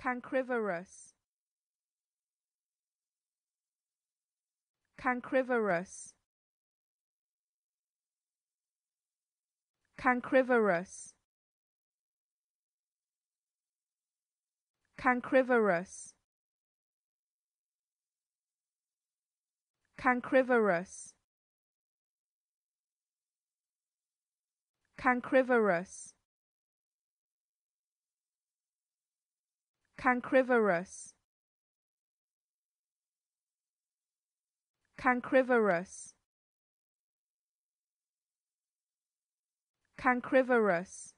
Cancrivorous Cancrivorous Cancrivorous Cancrivorous Cancrivorous Cancrivorous Cancrivorous Cancrivorous Cancrivorous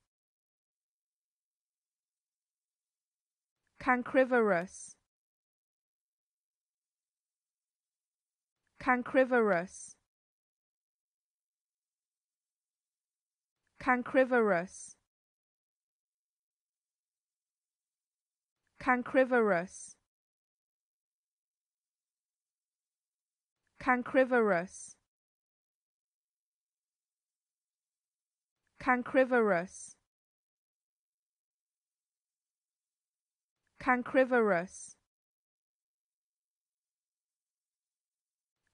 Cancrivorous Cancrivorous Cancrivorous Cancrivorous Cancrivorous Cancrivorous Cancrivorous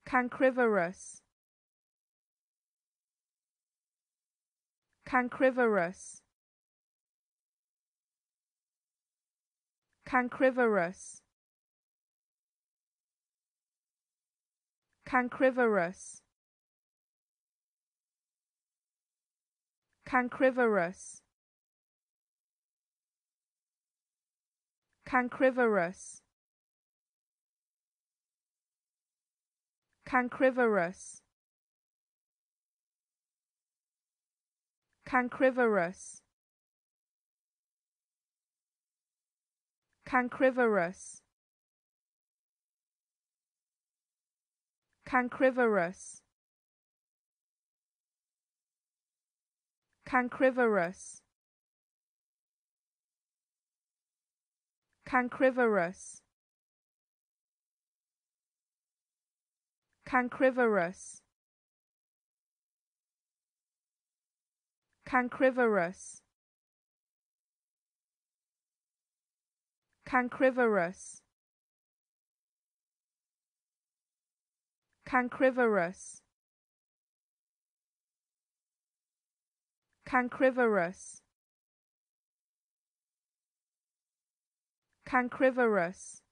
Cancrivorous Cancrivorous Cancrivorous Cancrivorous Cancrivorous Cancrivorous Cancrivorous Cancrivorous Cancrivorous Cancrivorous Cancrivorous Cancrivorous Cancrivorous Cancrivorous Cancrivorous Cancrivorous Cancrivorous Cancrivorous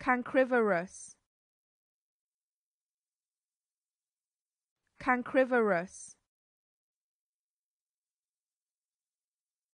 Cancrivorous Cancrivorous